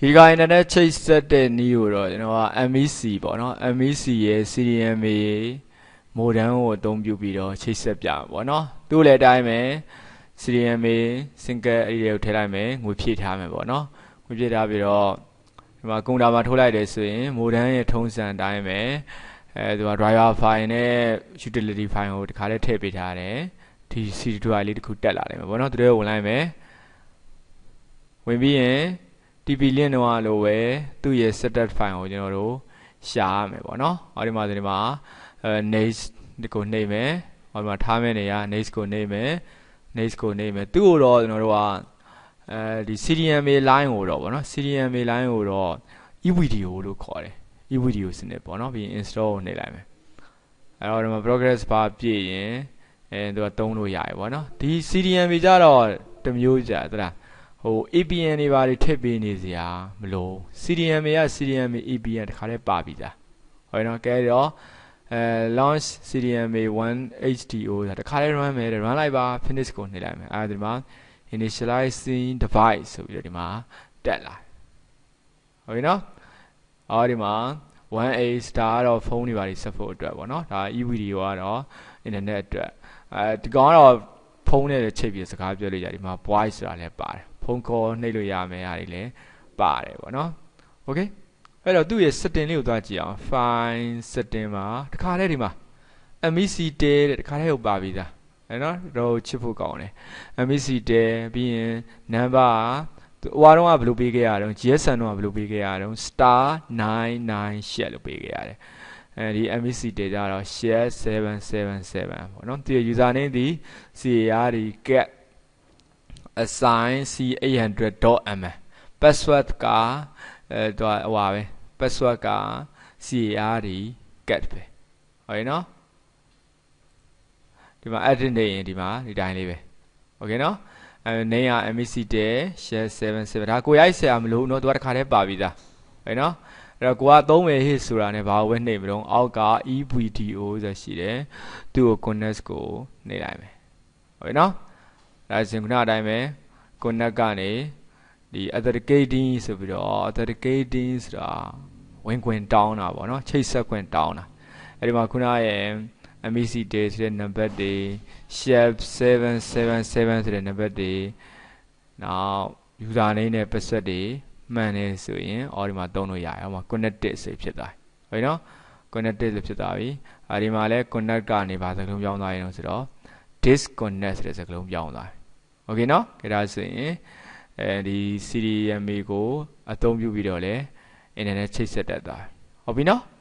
ဒီကအင်တာနက်ချိတ်ဆက်တဲ့နည်းကိုတော့ကျွန်တော်က MEC ပေါ့နော် MEC ရဲ့ CDMA modem ကိုအသုံးပြုပြီးတော့ချိတ်ဆက်ပြမှာပေါ့နော်သူ့လည်းအတိုင်းပဲ CDMA single အဲ့ဒီကိုထည့်လိုက်မယ်ငွေဖြည့်ထားမယ်ပေါ့နော်ငွေဖြည့်ထားပြီးတော့ဒီမှာကွန်ပျူတာမှာထိုးလိုက်တယ်ဆိုရင် modem ရဲ့ထုံးစံအတိုင်းပဲအဲသူက driver file နဲ့ utility file ကိုတခါလဲထည့်ပေးထားတယ်ဒီ CD drive လေးတစ်ခုတက်လာတယ်ပေါ့နော်သူတို့ဝင်လိုက်မယ်ဝင်ပြီးရင် TP link တော့လိုပဲသူ့ရဲ့ status file ကိုကျွန်တော်တို့ရှာရမယ်ပေါ့နော်။ဟောဒီမှာဆိုဒီမှာအဲ names ဒီကိုနှိပ်မယ်။ဟောဒီမှာထားမယ့်နေရာ names ကိုနှိပ်မယ်။ names ကိုနှိပ်မယ်။သူ့ကိုတော့ကျွန်တော်တို့ကအဲဒီ CDMA line ကိုတော့ပေါ့နော် CDMA line ကိုတော့ evideo လို့ခေါ်တယ် evideo စနစ်ပေါ့နော်ပြီးရင် install ကိုနှိပ်လိုက်မယ်အဲ့တော့ဒီမှာ progress bar ပြည့်ရင်အဲသူကတုံးလို့ရတယ်ပေါ့နော်ဒီ CDMA ကြတော့တစ်မျိုးကြသလားဟို APN တွေဘာတွေထည့်ပေးနေစရာမလို CDM တွေက CDM တွေ APN တခါတည်းပါပြီသားဟုတ်ရောကဲတော့အဲ launch CDMA 1 HDO တခါလေး run မယ် run လိုက်ပါ finish ကိုနှိပ်လိုက်မယ်အဲဒီမှာ initializing device ဆိုပြီးတော့ဒီမှာတက်လာဟုတ်ပြီနော်အော်ဒီမှာ 1A star တော့ဖုန်းတွေပါတွေ support အတွက်ပေါ့နော်ဒါ e-video ကတော့ internet အတွက်အဲဒီကောင်ကတော့ဖုန်းနဲ့လည်းချိန်ပြီးစကားပြောလို့ရတယ်ဒီမှာ voice ဆိုတာလည်းပါတယ်ဖုန်းခေါ်နှိပ်လို့ရမယ်ဟာတွေလည်းပါတယ်ပေါ့နော်โอเคအဲ့တော့သူ့ရဲ့ setting လေးကိုသွားကြည့်အောင် file setting မှာတခါတည်းဒီမှာ MEC တဲတဲ့တခါတည်းကိုပါပြီးသားအဲ့နော်တော့ချစ်ဖို့ကောင်းတယ် MEC တဲပြီးရင် number ဟွာတော့ကဘယ်လိုပေးခဲ့ရအောင် GSM တော့ကဘယ်လိုပေးခဲ့ရအောင် star 99 share လို့ပေးခဲ့ရတယ်အဲဒီ MEC တဲကြတော့ share 777ပေါ့နော်သူရဲ့ user name ဒီ CAR ဒီ cat assign.c800.m password ကအဲတော့ဟိုပဲ password က card cat ပဲဟုတ်ရဲ့နော်ဒီမှာ edit နေရင်ဒီမှာဒီတိုင်းလေးပဲโอเคနော်အဲ name က mec တဲ့ share 77ဒါကိုရိုက်ဆရာမလို့နော်သူကတခါတည်းပါပြီးသားဟုတ်နော်အဲ့တော့ကိုကသုံးမယ်ဟစ်ဆိုတာနဲ့ဘာပဲနှိပ်မလို့အောက်က evdo ဆိုရှိတယ်သူ့ကို connect ကိုနှိပ်လိုက်မယ်ဟုတ်နော်ဒါစင်ခုနအတိုင်းပဲ connect ကနေဒီ authenticating ဆိုပြီးတော့ authenticating ဆိုတာဝင်ခွင်တောင်းတာပေါ့နော်ချိတ်ဆက်ခွင်တောင်းတာအဲ့ဒီမှာခုနရဲ့ MEC day ဆိုတဲ့ number တွေ shep 777ဆိုတဲ့ number တွေနောက် user name နဲ့ password တွေမှန်တယ်ဆိုရင်အော်ဒီမှာသုံးလို့ရတယ်။ဟိုမှာ connected ဆိုဖြစ်သွားပြီ။ဟုတ်ပြီနော် connected ဆိုဖြစ်သွားပြီ။အဲဒီမှာလဲ connect ကနေပါသလုံးပြောင်းသွားရင်တော့ဆိုတော့ disconnect ဆိုတဲ့စကားလုံးပြောင်းသွားတယ်။ Okay နော်။ဒါဆိုရင်အဲဒီ CDMA ကိုအသုံးပြုပြီးတော့လဲ internet ချိတ်ဆက်တတ်သွားတယ်။ဟုတ်ပြီနော်။